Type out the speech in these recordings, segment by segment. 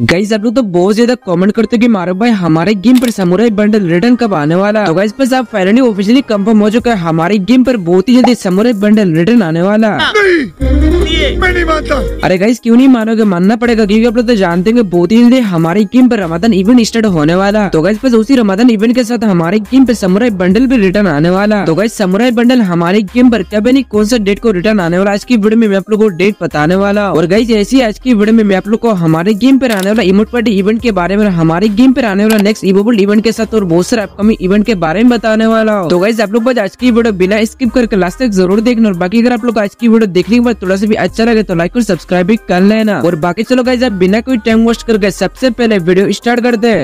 guys आप लोग तो बहुत ज्यादा कमेंट करते हो कि मारो भाई हमारे गेम पर समुराई बंडल रिटर्न कब आने वाला है तो बस आप फाइनली ऑफिशियली कंफर्म हो चुका है हमारे गेम पर बहुत ही जल्दी समुराई बंडल रिटर्न आने वाला नहीं, नहीं मानता अरे गाइज क्यों नहीं मानोगे मानना पड़ेगा क्योंकि आप लोग तो जानते हो बहुत ही जल्दी हमारे गेम पर रमादान इवेंट स्टार्ट होने वाला तो गाइज बस उसी रमादान इवेंट के साथ हमारे गेम पर समुराई बंडल भी रिटर्न आने वाला तो गाइज समुराई बंडल हमारे गेम पर कब नहीं कौन सा डेट को रिटर्न आने वाला आज की वीडियो में मैं आप लोग को डेट बताने वाला और गाइज ऐसी आज की वीडियो में मैं आप लोग को हमारे गेम पर आने वाला इमोट पार्टी इवेंट के बारे में हमारे गेम पर आने वाला नेक्स्ट इवोबल इवेंट के साथ और बहुत सारे अपकमिंग इवेंट के बारे में बताने वाला तो गाइज आप लोग आज की वीडियो बिना स्किप करके लास्ट तक जरूर देखना और बाकी अगर आप लोग आज की वीडियो देखने के बाद थोड़ा सा भी अच्छा लगे तो लाइक और सब्सक्राइब भी कर लेना और बाकी चलो गाइज आप बिना कोई टाइम वेस्ट करके सबसे पहले वीडियो स्टार्ट कर दे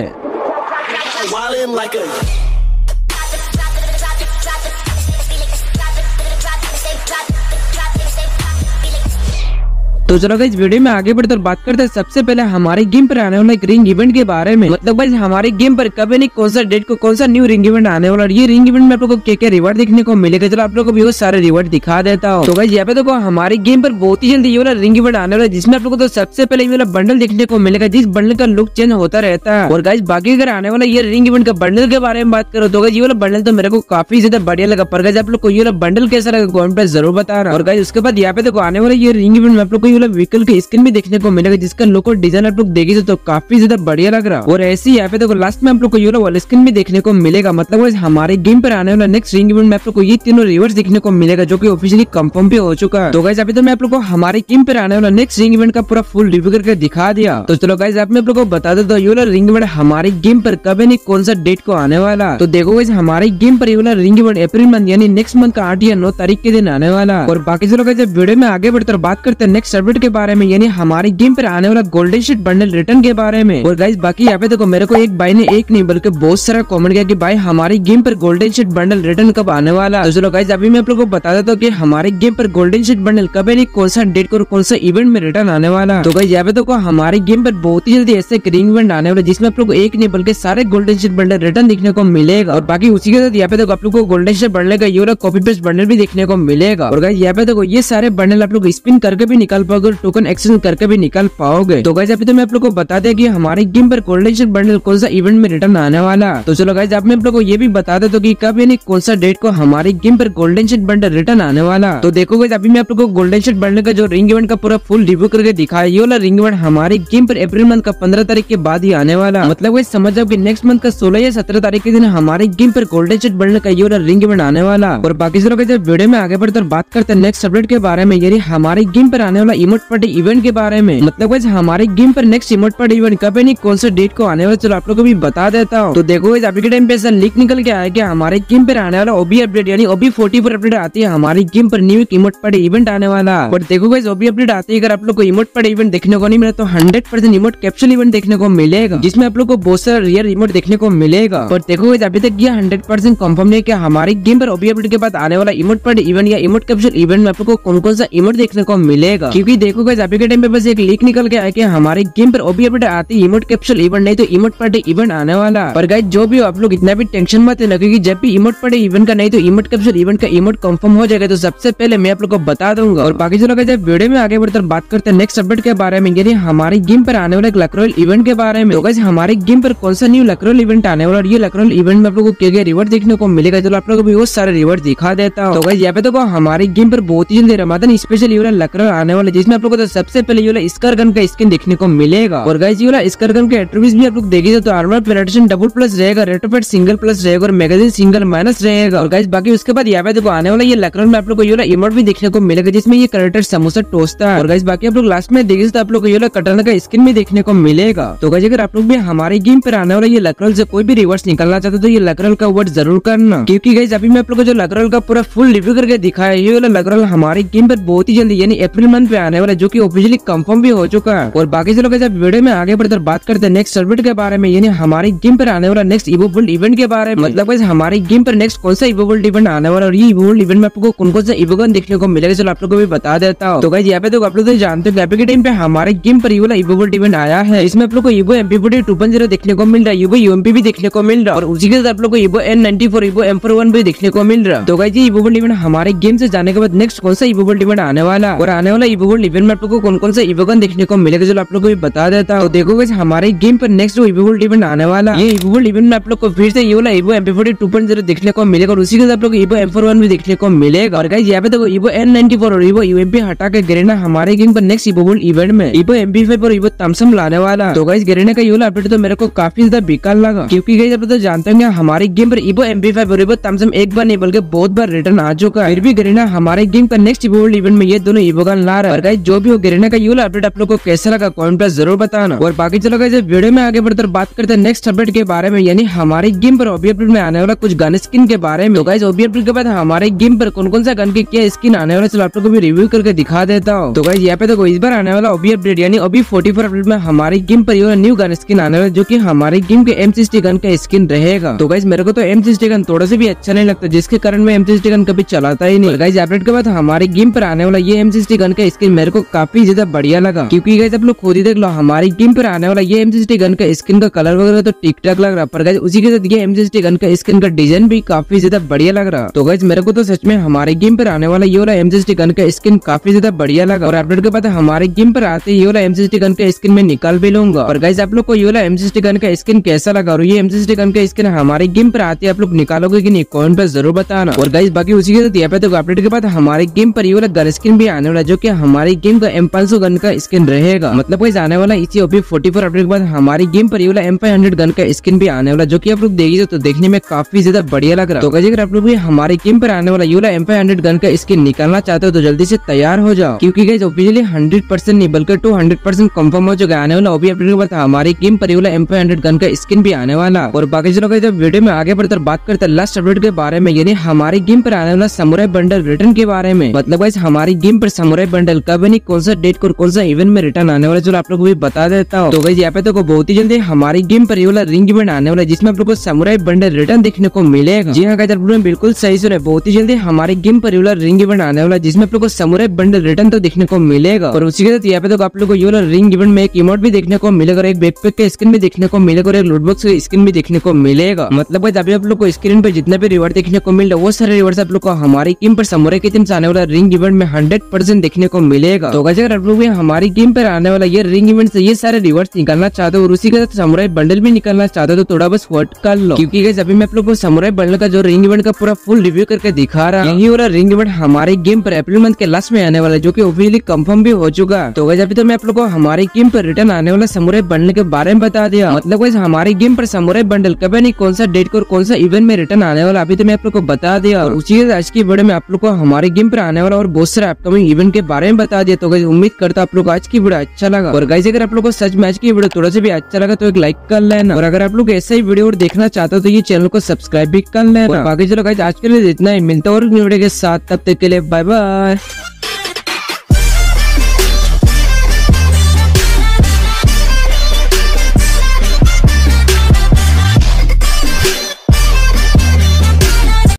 तो चलो इस वीडियो में आगे बढ़कर बात करते हैं सबसे पहले हमारे गेम पर आने वाला एक रिंग इवेंट के बारे में मतलब भाई हमारे गेम पर कभी नहीं कौन सा डेट को कौन सा न्यू रिंग इवेंट आने वाला ये रिंग इवेंट में आप लोग को क्या क्या रिवार्ड देखने को मिलेगा चलो आप लोग को भी सारे रिवार्ड दिखा देता हूँ तो भाई यहाँ पे देखो हमारे गेम पर बहुत ही जल्दी ये वाला रिंग इवेंट आने वाला है जिसमें आप लोग को तो सबसे पहले ये वाला बंडल देखने को मिलेगा जिस बंडल का लुक चेंज होता रहता है और गाइज बाकी अगर आने वाला ये रिंग इवेंट का बंडल के बारे में बात करो तो ये वाला बंडल तो मेरे को काफी ज्यादा बढ़िया लगा पर गाइज आप लोग को ये वाला बंडल कैसा लगा कॉमेंट पर जरूर बताना और गाइज उसके बाद यहाँ पे देखो आने वाला ये रिंग इवेंट में आप लोग को वाला व्हीकल की स्क्रीन भी देखने को मिलेगा जिसका लुक और डिजाइन आप लोग देखे तो, तो काफी ज्यादा बढ़िया लग रहा और ऐसी यहाँ पे देखो लास्ट में आप लोग को यूरो वाला स्क्रीन भी देखने को मिलेगा मतलब हमारे गेम पर आने वाला नेक्स्ट रिंग इवेंट में आप लोग को ये तीनों रिवर्स देखने को मिलेगा जो की ऑफिशियली कंफर्म भी हो चुका है तो गाइज अभी तो मैं आप लोग को हमारे गेम पर आने वाला नेक्स्ट रिंग इवेंट का पूरा फुल रिव्यू करके दिखा दिया तो चलो गाइज आप मैं आप लोग को बता देता हूँ यूला रिंग इवेंट हमारे गेम पर कब नहीं कौन सा डेट को आने वाला तो देखो गाइज हमारे गेम पर यूला रिंग इवेंट अप्रैल मंथ यानी नेक्स्ट मंथ का आठ या नौ तारीख के दिन आने वाला और बाकी चलो गाइज वीडियो में आगे बढ़कर बात करते हैं नेक्स्ट ऑर्बिट के बारे में यानी हमारे गेम पर आने वाला गोल्डन शीट बंडल रिटर्न के बारे में और गाइज बाकी यहाँ पे देखो मेरे को एक भाई ने एक नहीं बल्कि बहुत सारा कॉमेंट किया कि भाई हमारे गेम पर गोल्डन शीट बंडल रिटर्न कब आने वाला है तो चलो गाइज अभी मैं आप लोगों को बता देता हूँ की हमारे गेम पर गोल्डन शीट बंडल कब यानी कौन सा डेट और कौन सा इवेंट में रिटर्न आने वाला तो गाइज यहाँ पे देखो हमारे गेम पर बहुत ही जल्दी ऐसे क्रीम इवेंट आने वाले जिसमें आप लोग एक नहीं बल्कि सारे गोल्डन शीट बंडल रिटर्न देखने को मिलेगा और बाकी उसी के साथ यहाँ पे देखो आप लोग को गोल्डन शीट बंडल का ये कॉपी पेस्ट बंडल भी देखने को मिलेगा और गाइज यहाँ पे देखो ये सारे बंडल आप लोग स्पिन करके भी निकाल पाओ अगर टोकन एक्सचेंज करके भी निकाल पाओगे तो गाइज अभी तो मैं आप लोग को बता दे की हमारे गेम पर कोल्डेशन बंडल कौन सा इवेंट में रिटर्न आने वाला तो चलो गाइज आप लोग को ये भी बता दे तो की कब यानी कौन सा डेट को हमारे गेम पर गोल्डन शेट बंडल रिटर्न आने वाला तो देखो गाइज अभी मैं आप लोग को गोल्डन शेट बंडल का जो रिंग इवेंट का पूरा फुल रिव्यू करके दिखाया ये वाला रिंग इवेंट हमारे गेम पर अप्रैल मंथ का पंद्रह तारीख के बाद ही आने वाला मतलब वही समझ जाओ की नेक्स्ट मंथ का सोलह या सत्रह तारीख के दिन हमारे गेम पर गोल्डन शेट बंडल का ये वाला रिंग इवेंट आने वाला और बाकी लोग वीडियो में आगे बढ़ते बात करते हैं नेक्स्ट अपडेट के बारे में यानी हमारे गेम पर आने वाला इमोट पार्टी इवेंट के बारे में मतलब हमारे गेम पर नेक्स्ट इमोट पार्टी इवेंट कब यानी कौन सा डेट को आने वाले चलो आप लोग को भी बता देता हूँ तो देखो अभी के टाइम पे ऐसा लिख निकल के आया कि हमारे गेम पर आने वाला ओबी अपडेट यानी ओबी फोर्टी फोर अपडेट आती है हमारे गेम पर न्यू इमोट पार्टी इवेंट आने वाला बट देखो ओबी अपडेट आती है अगर आप लोग को इमोट पार्टी इवेंट देखने को नहीं मिला तो hundred percent emote capsule event देखने को मिलेगा जिसमें आप लोग को बहुत सारा रियर इमोट देखने को मिलेगा पर देखो अभी तक यह हंड्रेड परसेंट कंफर्म नहीं कि हमारे गेम पर ओबी अपडेट के बाद आने वाला इमोट पार्टी इवेंट या इमोट कैप्सूल इवेंट में आप लोग को कौन कौन सा इमोट देखने को मिलेगा क्योंकि देखो गाइस अभी के टाइम पे बस एक लीक निकल के आया कि हमारे गेम पर ओबी अपडेट आती इमोट कैप्सूल इवेंट नहीं तो इमोट पार्टी इवेंट आने वाला पर गाइस जो भी हो आप लोग इतना भी टेंशन मत लेना क्योंकि जब भी इमोट पार्टी इवेंट का नहीं तो इमोट कैप्सूल इवेंट का इमोट कंफर्म हो जाएगा तो सबसे पहले मैं आप लोग को बता दूंगा और बाकी चलो गाइस वीडियो में आगे बढ़कर बात करते हैं नेक्स्ट अपडेट के बारे में यानी हमारे गेम पर आने वाला एक लकरोल इवेंट के बारे में तो हमारे गेम पर कौन सा न्यू लकरोल इवेंट आने वाला और ये लकरोल इवेंट में आप लोग को क्या क्या रिवॉर्ड देखने को मिलेगा चलो आप लोग को भी वो सारे रिवॉर्ड दिखा देता हूँ तो गाइस यहाँ पे तो हमारे गेम पर बहुत ही जल्दी रमादन स्पेशल इवेंट लकरोल आने वाले जिसमें आप लोग को तो सबसे पहले ये स्कर गन का स्किन देखने को मिलेगा और गाइज ये स्कर गन के एट्रीब्यूट भी आप लोग देखिए तो आर्मर पेराटेशन डबल प्लस रहेगा रेटोपेट सिंगल प्लस रहेगा और मैगजीन सिंगल माइनस रहेगा और गाइज बाकी उसके बाद यहाँ पे देखो आने वाला ये लकनऊ में आप लोग को योला इमोट भी देखने को मिलेगा जिसमें ये करेक्टर समोसा टोस्ता है और गाइज बाकी आप लोग लास्ट में देखिए तो आप लोग को योला कटाना का स्किन भी देखने को मिलेगा तो गाइज अगर आप लोग भी हमारे गेम पर आने वाला ये लकरल से कोई भी रिवर्स निकालना चाहते तो ये लकरल का वर्ड जरूर करना क्योंकि गाइज अभी मैं आप लोग को जो लकरल का पूरा फुल रिव्यू करके दिखाया ये वाला लकरल हमारे गेम पर बहुत ही जल्दी यानी अप्रैल मंथ पे आने वाला जो की ऑफिशियली कंफर्म भी हो चुका है और बाकी चलो कैसे वीडियो में आगे बढ़कर बात करते हैं नेक्स्ट सर्विट के बारे में यानी हमारे गेम पर आने वाला नेक्स्ट इवो वर्ल्ड इवेंट के बारे में मतलब कैसे हमारे गेम पर नेक्स्ट कौन सा इवो वर्ल्ड इवेंट आने वाला और ये इवो वर्ल्ड इवेंट में आपको कौन कौन सा इवोगन देखने को मिलेगा चलो आप लोग को भी बता देता हूँ तो कहीं यहाँ पे तो आप लोग तो जानते हो के टाइम पे हमारे गेम पर वाला इवो वर्ल्ड इवेंट आया है इसमें आप लोग को evo MP forty two point zero देखने को मिल रहा है इवो यूएमपी भी देखने को मिल रहा है और उसी के साथ आप लोग को evo N ninety four evo M four one भी देखने को मिल रहा है तो कहीं ये इवो वर्ल्ड इवेंट हमारे गेम से जाने के बाद नेक्स्ट कौन सा इवो वर्ल्ड इवेंट आने वाला और आने वाला इवो और इवेंट में आप लोगों को कौन कौन सा इवेगन देखने को मिलेगा जो आप लोगों को भी बता देता हूँ तो देखो गई हमारे गेम पर नेक्स्ट जो इवेवोल्ड इवेंट आने वाला ये इवेवोल्ड इवेंट में आप लोग को फिर से ये evo M forty two point zero देखने को मिलेगा और उसी के साथ इवो एम फोर वन भी देखने को मिलेगा और कहीं यहाँ पे देखो इवो एन नाइनटी फोर और इवो यू एम पी हटा के गिरना हमारे गेम पर नेक्स्ट इवो वर्ल्ड इवेंट में इवो एम पी फाइव और इवो तमसम लाने वाला तो गाइज गिरने का ये अपडेट तो मेरे को काफी ज्यादा बेकार लगा क्योंकि गाइज आप तो जानते होंगे हमारे गेम पर इवो एम पी फाइव और इवो तमसम एक बार नहीं बल्कि बहुत बार रिटर्न आ चुका है फिर भी गिरना हमारे गेम का नेक्स्ट इवो वर्ल्ड इवेंट में ये दोनों इवोगन ला रहा है गाइस जो भी हो गिरने का यूल अपडेट आप लोग को कैसा लगा कॉमेंट पर जरूर बताना और बाकी चलो गाइस वीडियो में आगे बढ़कर बात करते हैं नेक्स्ट अपडेट के बारे में यानी हमारे गेम पर ओबी अपडेट में आने वाला कुछ गन स्किन के बारे में तो ओबी अपडेट के बाद हमारे गेम पर कौन कौन सा गन की क्या स्किन आने वाला चलो आप लोग को भी रिव्यू करके दिखा देता हूँ तो गाइज यहाँ पे देखो इस बार आने वाला ओबी अपडेट यानी ओबी फोर्टी अपडेट में हमारे गेम पर न्यू गन स्किन आने वाला जो की हमारे गेम के एम गन का स्किन रहेगा तो गाइज मेरे को तो एम गन थोड़ा सा भी अच्छा नहीं लगता जिसके कारण मैं एम गन कभी चलाता ही नहीं गाइज तो अपडेट के बाद हमारे गेम पर आने वाला ये एम गन का स्किन मेरे को काफी ज्यादा बढ़िया लगा क्योंकि गाइस आप लोग खुद ही देख लो हमारी टीम पर आने वाला ये एम गन का स्किन का कलर वगैरह तो ठीक ठाक लग रहा पर गैस उसी के साथ ये एम गन का स्किन का डिजाइन भी काफी ज्यादा बढ़िया लग रहा तो गाइज मेरे को तो सच में हमारे गेम पर आने वाला ये वाला एम गन का स्किन काफी ज्यादा बढ़िया लगा और अपडेट के बाद हमारे गेम पर आते ये वाला एम गन का स्किन में निकाल भी लूंगा और गाइज आप लोग को ये वाला एम गन का स्किन कैसा लगा और ये एम गन का स्किन हमारे गेम पर आते आप लोग निकालोगे की नहीं कॉमेंट पर जरूर बताना और गाइज बाकी उसी के साथ अपडेट तो के बाद हमारे गेम पर ये वाला गन स्किन भी आने वाला जो की हमारे हमारी गेम का एम गन का स्किन रहेगा मतलब कोई आने वाला इसी ओपी फोर्टी फोर अपडेट के बाद हमारी गेम पर ये वाला हंड्रेड गन का स्किन भी आने वाला जो की आप लोग देखिए तो, तो देखने में काफी ज्यादा बढ़िया लग रहा है तो अगर आप लोग भी हमारे गेम पर आने वाला यूला वाला हंड्रेड गन का स्किन निकालना चाहते हो तो जल्दी से तैयार हो जाओ क्योंकि गई ऑफिशियली हंड्रेड परसेंट नहीं बल्कि टू हंड्रेड परसेंट कंफर्म हो चुका आने वाला ओपी अपडेट के बाद हमारी गेम पर ये वाला एम गन का स्किन भी आने वाला और बाकी जो लोग वीडियो में आगे बढ़कर बात करते लास्ट अपडेट के बारे में यानी हमारी गेम पर आने वाला समुराई बंडल रिटर्न के बारे में मतलब हमारी गेम पर समुराई बंडल का अभी कौन सा डेट और कौन सा इवेंट में रिटर्न आने वाला चलो आप लोग को भी बता देता हूँ तो भाई यहाँ पे तो बहुत ही जल्दी हमारी गेम पर वाला रिंग इवेंट आने वाला है जिसमें आप लोग को समुराई बंडल रिटर्न देखने को मिलेगा जी हाँ गाइस आप लोग बिल्कुल सही सुना बहुत ही जल्दी हमारे गेम पर वाला रिंग इवेंट आने वाला है जिसमें आप लोग को समुराई बंडल रिटर्न तो देखने को मिलेगा और उसी के साथ यहाँ पे तो आप लोग को ये वाला रिंग इवेंट में एक इमोट भी देखने को मिलेगा और एक बैकपैक का स्क्रीन भी देखने को मिलेगा और एक लूटबॉक्स का स्क्रीन भी देखने को मिलेगा मतलब अभी आप लोग को स्क्रीन पर जितना भी रिवॉर्ड देखने को मिल रहा है वो सारे रिवॉर्ड आप लोग को हमारी गेम पर समुराई के टीम आने वाला रिंग इवेंट में हंड्रेड देखने को मिले मिलेगा तो कैसे अगर आप लोग हमारी गेम पर आने वाला ये रिंग इवेंट से ये सारे रिवर्स निकालना चाहते हो और उसी के साथ समुराई बंडल भी निकालना चाहते हो तो थोड़ा बस वर्ट कर लो क्योंकि गैस अभी मैं आप लोग को समुराई बंडल का जो रिंग इवेंट का पूरा फुल रिव्यू करके दिखा रहा यही वाला रिंग इवेंट हमारे गेम पर अप्रैल मंथ के लास्ट में आने वाला है जो की ऑफिशियली कंफर्म भी हो चुका तो गैस अभी तो मैं आप लोग को हमारे गेम पर रिटर्न आने वाला समुराई बंडल के बारे में बता दिया मतलब वैसे हमारे गेम पर समुराई बंडल कब नहीं कौन सा डेट को और कौन सा इवेंट में रिटर्न आने वाला अभी तो मैं आप लोग को बता दिया उसी आज की वीडियो में आप लोग को हमारे गेम पर आने वाला और बहुत सारे अपकमिंग इवेंट के बारे में बता दिया तो उम्मीद करता आप लोग आज की वीडियो अच्छा लगा और गाइज अगर आप लोग को सच मैच की वीडियो थोड़ा सा भी अच्छा लगा तो एक लाइक कर लेना और अगर आप लोग ऐसा ही वीडियो और देखना चाहते हो तो ये चैनल को सब्सक्राइब भी कर लेना बाकी चलो गाइज आज के लिए इतना ही मिलता और वीडियो के साथ तब तक के लिए बाय बाय